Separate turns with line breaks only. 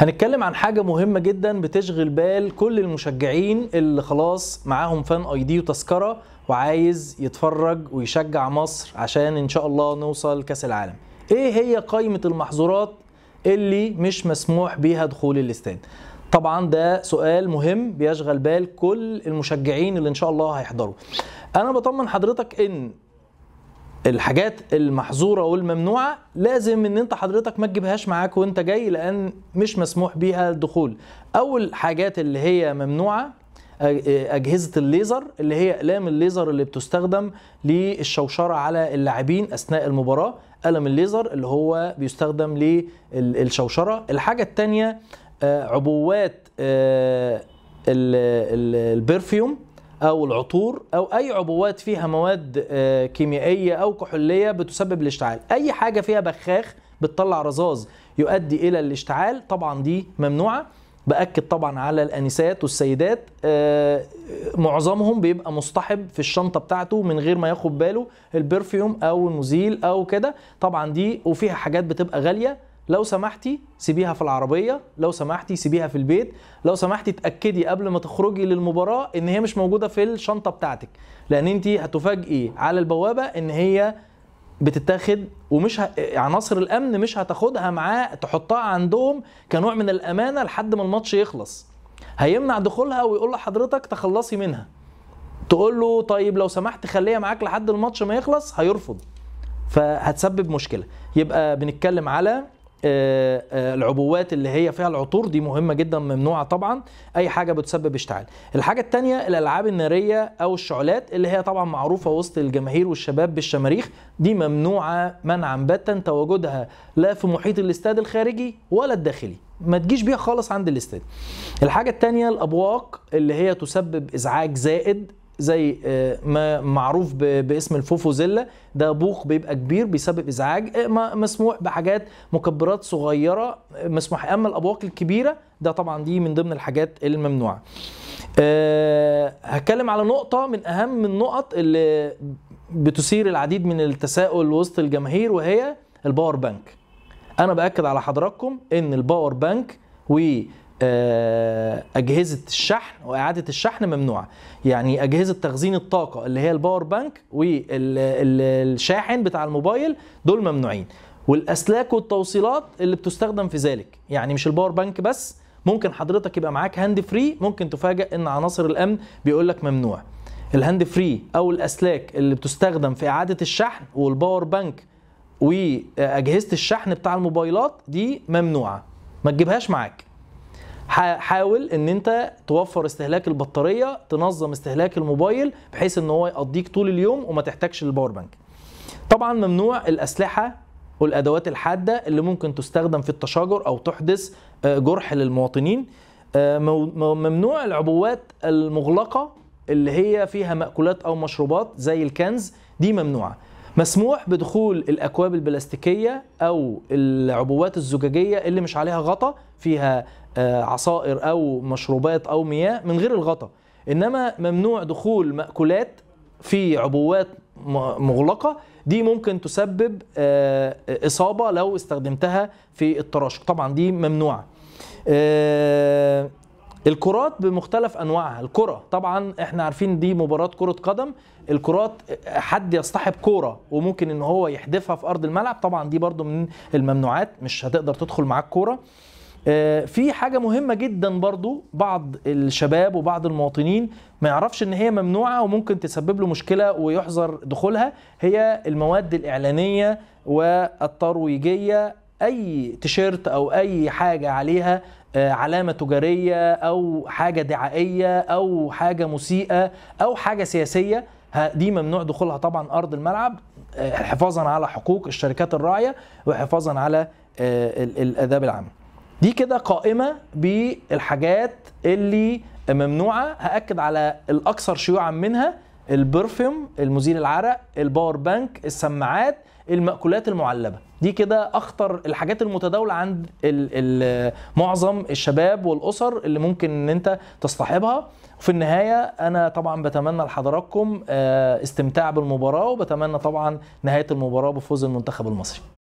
هنتكلم عن حاجه مهمه جدا بتشغل بال كل المشجعين اللي خلاص معاهم فان اي دي وتذكره وعايز يتفرج ويشجع مصر عشان ان شاء الله نوصل كاس العالم ايه هي قائمه المحظورات اللي مش مسموح بيها دخول الاستاد طبعا ده سؤال مهم بيشغل بال كل المشجعين اللي ان شاء الله هيحضروا انا بطمن حضرتك ان الحاجات المحظوره والممنوعه لازم ان انت حضرتك ما تجيبهاش معاك وانت جاي لان مش مسموح بيها الدخول اول حاجات اللي هي ممنوعه اجهزه الليزر اللي هي اقلام الليزر اللي بتستخدم للشوشره على اللاعبين اثناء المباراه قلم الليزر اللي هو بيستخدم للشوشره الحاجه الثانيه عبوات البرفيوم او العطور او اي عبوات فيها مواد آه، كيميائيه او كحوليه بتسبب الاشتعال اي حاجه فيها بخاخ بتطلع رذاذ يؤدي الى الاشتعال طبعا دي ممنوعه باكد طبعا على الانسات والسيدات آه، معظمهم بيبقى مصطحب في الشنطه بتاعته من غير ما ياخد باله البرفيوم او المزيل او كده طبعا دي وفيها حاجات بتبقى غاليه لو سمحتي سيبيها في العربيه لو سمحتي سيبيها في البيت لو سمحتي اتاكدي قبل ما تخرجي للمباراه ان هي مش موجوده في الشنطه بتاعتك لان انت هتفاجئي على البوابه ان هي بتتاخد ومش ه... عناصر يعني الامن مش هتاخدها معاه تحطها عندهم كنوع من الامانه لحد ما الماتش يخلص هيمنع دخولها ويقول لحضرتك تخلصي منها تقول له طيب لو سمحت خليها معاك لحد الماتش ما يخلص هيرفض فهتسبب مشكله يبقى بنتكلم على آه، آه، العبوات اللي هي فيها العطور دي مهمه جدا ممنوعه طبعا اي حاجه بتسبب اشتعال الحاجه الثانيه الالعاب الناريه او الشعلات اللي هي طبعا معروفه وسط الجماهير والشباب بالشماريخ دي ممنوعه منعا باتا تواجدها لا في محيط الاستاد الخارجي ولا الداخلي ما تجيش بيها خالص عند الاستاد الحاجه الثانيه الابواق اللي هي تسبب ازعاج زائد زي آه، ما معروف باسم الفوفوزيلا ده بوخ بيبقى كبير بيسبب ازعاج آه، مسموح بحاجات مكبرات صغيره آه، مسموح اما الابواق الكبيره ده طبعا دي من ضمن الحاجات الممنوعه هتكلم على نقطة من أهم النقط اللي بتثير العديد من التساؤل وسط الجماهير وهي الباور بانك أنا بأكد على حضراتكم إن الباور بانك و آه، اجهزه الشحن واعاده الشحن ممنوعه يعني اجهزه تخزين الطاقه اللي هي الباور بانك والشاحن بتاع الموبايل دول ممنوعين والاسلاك والتوصيلات اللي بتستخدم في ذلك يعني مش الباور بانك بس ممكن حضرتك يبقى معاك هاند فري ممكن تفاجئ ان عناصر الامن بيقول لك ممنوع الهاند فري او الاسلاك اللي بتستخدم في اعاده الشحن والباور بانك واجهزه الشحن بتاع الموبايلات دي ممنوعه ما تجيبهاش معاك حاول ان انت توفر استهلاك البطاريه تنظم استهلاك الموبايل بحيث ان هو يقضيك طول اليوم وما تحتاجش للباور بانك طبعا ممنوع الاسلحه والادوات الحاده اللي ممكن تستخدم في التشاجر او تحدث آه، جرح للمواطنين آه، ممنوع العبوات المغلقه اللي هي فيها مأكولات او مشروبات زي الكنز دي ممنوعه مسموح بدخول الاكواب البلاستيكيه او العبوات الزجاجيه اللي مش عليها غطا فيها آه، عصائر او مشروبات او مياه من غير الغطا انما ممنوع دخول ماكولات في عبوات مغلقه دي ممكن تسبب آه، اصابه لو استخدمتها في التراشق طبعا دي ممنوعه آه، الكرات بمختلف انواعها الكره طبعا احنا عارفين دي مباراه كره قدم الكرات حد يصطحب كوره وممكن ان هو يحدفها في ارض الملعب طبعا دي برضو من الممنوعات مش هتقدر تدخل معاك كوره آه، في حاجة مهمة جدا برضو بعض الشباب وبعض المواطنين ما يعرفش ان هي ممنوعة وممكن تسبب له مشكلة ويحظر دخولها هي المواد الاعلانية والترويجية اي تيشيرت او اي حاجه عليها آه، علامه تجاريه او حاجه دعائيه او حاجه مسيئه او حاجه سياسيه دي ممنوع دخولها طبعا ارض الملعب آه، حفاظا على حقوق الشركات الراعيه وحفاظا على آه، الاداب العامه دي كده قائمه بالحاجات اللي ممنوعه هاكد على الاكثر شيوعا منها البرفيوم المزيل العرق الباور بانك السماعات المأكولات المعلبة دي كده أخطر الحاجات المتداولة عند معظم الشباب والأسر اللي ممكن أن أنت تصطحبها وفي النهاية أنا طبعا بتمنى لحضراتكم آه، استمتاع بالمباراة وبتمنى طبعا نهاية المباراة بفوز المنتخب المصري